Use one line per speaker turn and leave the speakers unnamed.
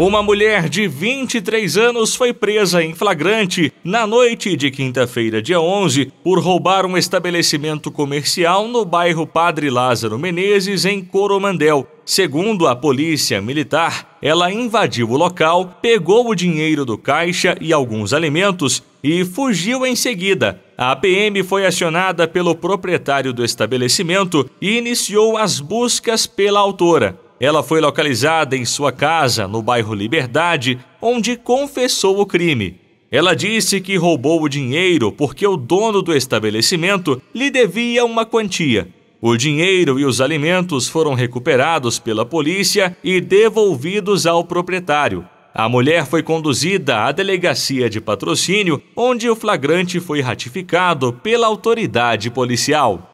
Uma mulher de 23 anos foi presa em flagrante na noite de quinta-feira, dia 11, por roubar um estabelecimento comercial no bairro Padre Lázaro Menezes, em Coromandel. Segundo a polícia militar, ela invadiu o local, pegou o dinheiro do caixa e alguns alimentos e fugiu em seguida. A PM foi acionada pelo proprietário do estabelecimento e iniciou as buscas pela autora. Ela foi localizada em sua casa, no bairro Liberdade, onde confessou o crime. Ela disse que roubou o dinheiro porque o dono do estabelecimento lhe devia uma quantia. O dinheiro e os alimentos foram recuperados pela polícia e devolvidos ao proprietário. A mulher foi conduzida à delegacia de patrocínio, onde o flagrante foi ratificado pela autoridade policial.